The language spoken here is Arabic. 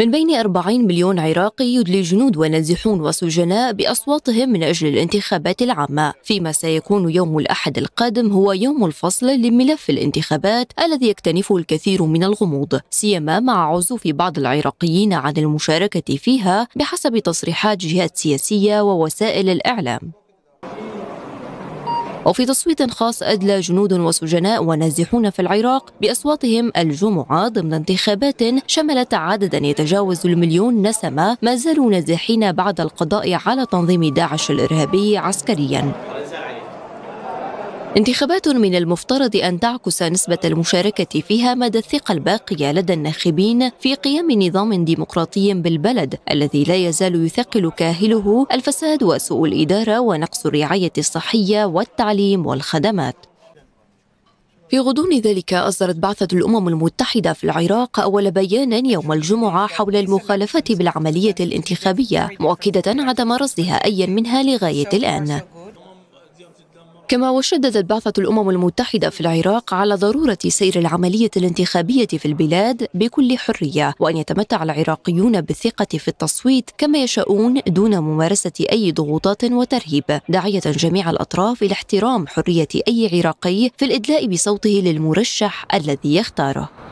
من بين 40 مليون عراقي يدلي جنود ونازحون وسجناء بأصواتهم من أجل الانتخابات العامة فيما سيكون يوم الأحد القادم هو يوم الفصل لملف الانتخابات الذي يكتنفه الكثير من الغموض سيما مع عزوف بعض العراقيين عن المشاركة فيها بحسب تصريحات جهات سياسية ووسائل الإعلام وفي تصويت خاص أدلى جنود وسجناء ونازحون في العراق بأصواتهم الجمعة ضمن انتخابات شملت عددا يتجاوز المليون نسمة ما زالوا نازحين بعد القضاء على تنظيم داعش الإرهابي عسكريا انتخابات من المفترض أن تعكس نسبة المشاركة فيها مدى الثقة الباقية لدى الناخبين في قيام نظام ديمقراطي بالبلد الذي لا يزال يثقل كاهله الفساد وسوء الإدارة ونقص الرعاية الصحية والتعليم والخدمات في غضون ذلك أصدرت بعثة الأمم المتحدة في العراق أول بيان يوم الجمعة حول المخالفة بالعملية الانتخابية مؤكدة عدم رصدها أي منها لغاية الآن كما وشددت بعثة الأمم المتحدة في العراق على ضرورة سير العملية الانتخابية في البلاد بكل حرية وأن يتمتع العراقيون بالثقة في التصويت كما يشاؤون دون ممارسة أي ضغوطات وترهيب داعية جميع الأطراف إلى احترام حرية أي عراقي في الإدلاء بصوته للمرشح الذي يختاره